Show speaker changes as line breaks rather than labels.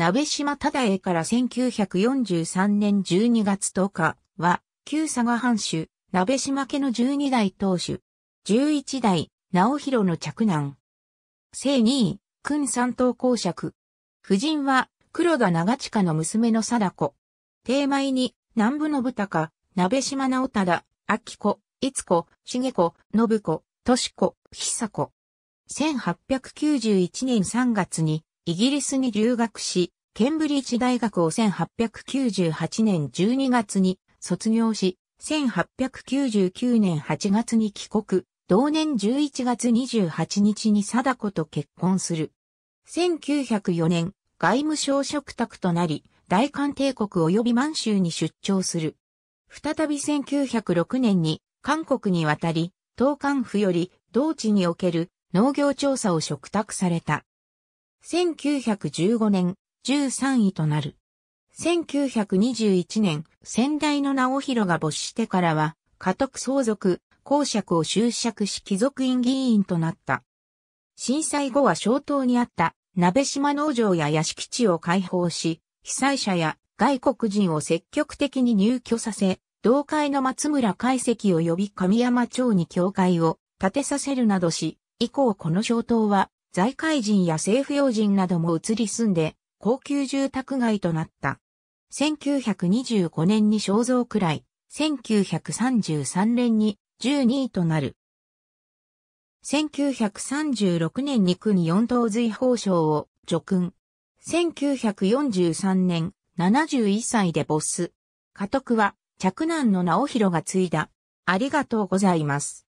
鍋島忠栄から1943年12月10日は、旧佐賀藩主、鍋島家の12代当主、11代、直弘の着難。正2位、君三等公爵。夫人は、黒田長近の娘の貞子。定前に、南部の豚か、鍋島直忠、秋子、いつ子、茂子、信子、とし子、久子。1891年3月に、イギリスに留学し、ケンブリッジ大学を1898年12月に卒業し、1899年8月に帰国、同年11月28日に貞子と結婚する。1904年、外務省職宅となり、大韓帝国及び満州に出張する。再び1906年に韓国に渡り、東韓府より同地における農業調査を嘱託された。1915年13位となる。1921年、先代の直弘が没してからは、家督相続、公爵を就職し貴族院議員となった。震災後は小島にあった鍋島農場や屋敷地を開放し、被災者や外国人を積極的に入居させ、同会の松村海石を呼び神山町に教会を建てさせるなどし、以降この小島は財界人や政府要人なども移り住んで、高級住宅街となった。1925年に肖像くらい、1933年に12位となる。1936年に国四等随法賞を除勲。1943年、71歳でボス。家督は、嫡男の直弘が継いだ。ありがとうございます。